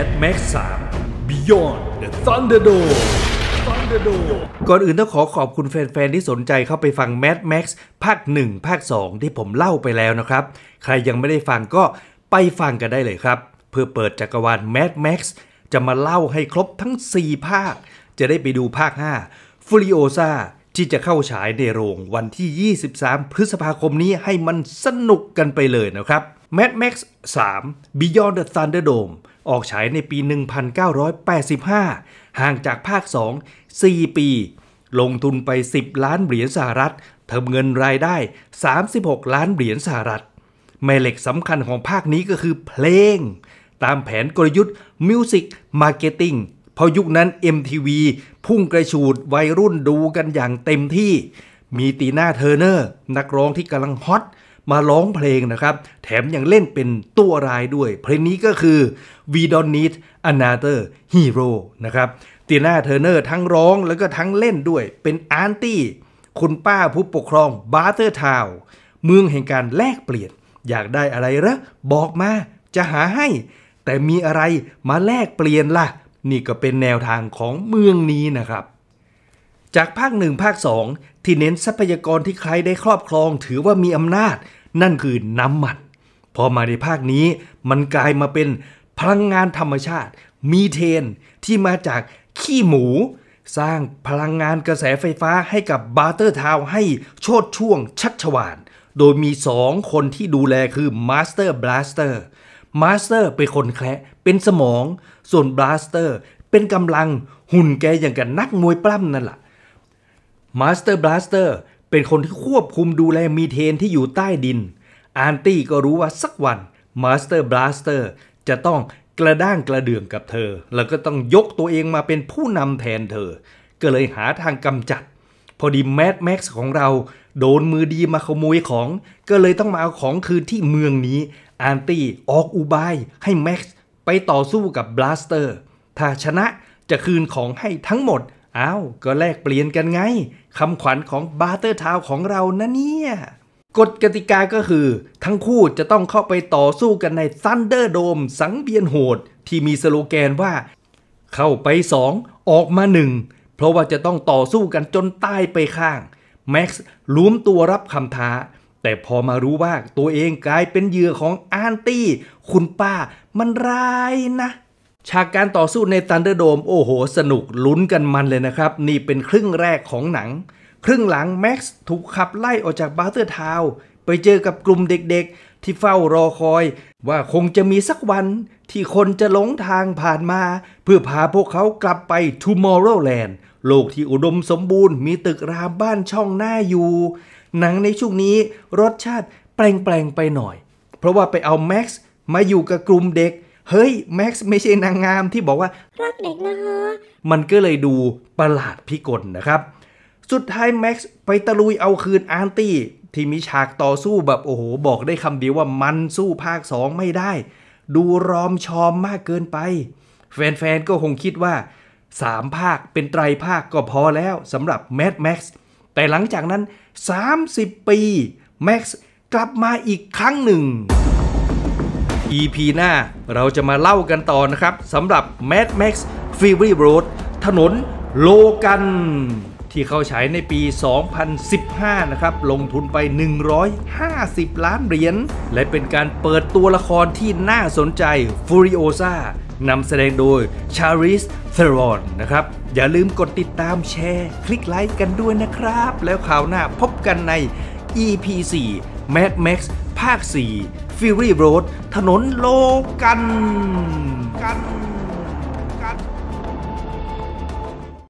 Mad Max 3 Beyond the Thunderdome Thunderdome ก่อนอื่นต้องขอขอบคุณแฟนๆที่สนใจเข้าไปฟัง Mad Max ภาค 1 ภาค 2 ที่ผมเล่าไปแล้วนะครับ ใครยังไม่ได้ฟังก็ไปฟังกันได้เลยครับ เพื่อเปิดจักรวาล Mad Max จะมาเล่าให้ครบทั้ง 4 ภาค จะได้ไปดูภาค 5 f u r i o s a ที่จะเข้าฉายในโรงวันที่ 23 พฤษภาคมนี้ให้มันสนุกกันไปเลยนะครับ Mad Max 3 Beyond the Thunderdome ออกฉายในปี 1985 ห่างจากภาค2 4ปี ลงทุนไป 10 ล้านเหรียญสหรัฐ เทำเงินรายได้ 36 ล้านเหรียญสหรัฐแม่เหล็กสำคัญของภาคนี้ก็คือเพลง ตามแผนกลยุทธ์ Music Marketing เพรายุคนั้น MTV พุ่งกระชูดวัยรุ่นดูกันอย่างเต็มที่ มีตีน่าเทอร์เนอร์ นักร้องที่กำลังฮอตมาร้องเพลงนะครับ แถมยังเล่นเป็นตัวรายด้วย เพลงนี้ก็คือ We Don't Need Another Hero นะครับตีน่าเทอร์เนอร์ทั้งร้องแล้วก็ทั้งเล่นด้วยเป็นอาร์ตี้ คุณป้าผู้ปกครองบาร์เตอร์ทาวเมืองแห่งการแลกเปลี่ยน อยากได้อะไรระบอกมา จะหาให้ แต่มีอะไรมาแลกเปลี่ยนละ่ะ นี่ก็เป็นแนวทางของเมืองนี้นะครับ จากภาคหนึ่งภาคสองที่เน้นทรัพยากรที่ใครได้ครอบครองถือว่ามีอำนาจนั่นคือน้ำมันพอมาในภาคนี้มันกลายมาเป็นพลังงานธรรมชาติมีเทน ที่มาจากขี้หมู สร้างพลังงานกระแสไฟฟ้าให้กับบาเตอร์ทาวให้โชดช่วงชัดชวาน โดยมีสองคนที่ดูแลคือมาสเตอร์บลาสเตอร์มาสเตอร์เป็นคนแคระเป็นสมอง ส่วนบลาสเตอร์ เป็นกำลังหุ่นแกอย่างกับนักมวยปล้ำนั่นแหละมาสเตอร์บลาสเตอร์เป็นคนที่ควบคุมดูแลมีเทนที่อยู่ใต้ดินอันตี้ก็รู้ว่าสักวันมาสเตอร์บลัสเตอร์จะต้องกระด้างกระเดื่องกับเธอ แล้วก็ต้องยกตัวเองมาเป็นผู้นำแทนเธอ ก็เลยหาทางกำจัด พอดีแมดแม็กซ์ของเราโดนมือดีมาขโมยของ ก็เลยต้องมาเอาของคืนที่เมืองนี้อันตี้ออกอุบายให้แม็กซ์ไปต่อสู้กับบลัสเตอร์ ถ้าชนะจะคืนของให้ทั้งหมดอ้าวก็แลกเปลี่ยนกันไง คำขวัญของบาร์เตอร์ทาวของเรานะเนี่ย กฎกติกาก็คือ ทั้งคู่จะต้องเข้าไปต่อสู้กันในซันเดอร์โดม สังเวียนโหดที่มีสโลแกนว่า เข้าไป2ออกมาหนึ่ง เพราะว่าจะต้องต่อสู้กันจนตายไปข้างแม็กซ์ล้มตัวรับคำท้าแต่พอมารู้ว่าตัวเองกลายเป็นเหยื่อของอานตี้ คุณป้า มันร้ายนะฉากการต่อสู้ในตันเดอร์โดมโอ้โห สนุก ลุ้นกันมันเลยนะครับ นี่เป็นครึ่งแรกของหนัง ครึ่งหลังแม็กซ์ถูกขับไล่ออกจากบาร์เตอร์ทาวไปเจอกับกลุ่มเด็กๆ ที่เฝ้ารอคอยว่าคงจะมีสักวันที่คนจะหลงทางผ่านมา เพื่อพาพวกเขากลับไป Tomorrowland โลกที่อุดมสมบูรณ์มีตึกรามบ้านช่องหน้าอยู่ หนังในช่วงนี้รสชาติแปลงๆไปหน่อย เพราะว่าไปเอาแม็กซ์มาอยู่กับกลุ่มเด็กเฮ้ย แม็กซ์ไม่ใช่นางงามที่บอกว่ารักเด็กนะฮะ มันก็เลยดูประหลาดพิกลนะครับ สุดท้ายแม็กซ์ไปตะลุยเอาคืนอาร์ตี้ ที่มีฉากต่อสู้แบบโอ้โหบอกได้คำเดียวว่ามันสู้ภาค 2 ไม่ได้ ดูรอมชอมมากเกินไป แฟนๆ ก็คงคิดว่า 3 ภาคเป็นไตรภาคก็พอแล้วสำหรับแมดแม็กซ์ แต่หลังจากนั้น 30 ปี แม็กซ์กลับมาอีกครั้งหนึ่ง EP หน้าเราจะมาเล่ากันต่อนะครับสำหรับ Mad Max Fury Road ถนนโลกัน ที่เขาใช้ในปี 2015 นะครับ ลงทุนไป 150 ล้านเหรียญ และเป็นการเปิดตัวละครที่น่าสนใจ Furiosa นำแสดงโดยชาริสเทรอนนะครับ อย่าลืมกดติดตามแชร์ คลิกไลค์กันด้วยนะครับ แล้วคราวหน้าพบกันใน EP 4 Mad Max ภาค4 Fury Road ถนนโลกันกัน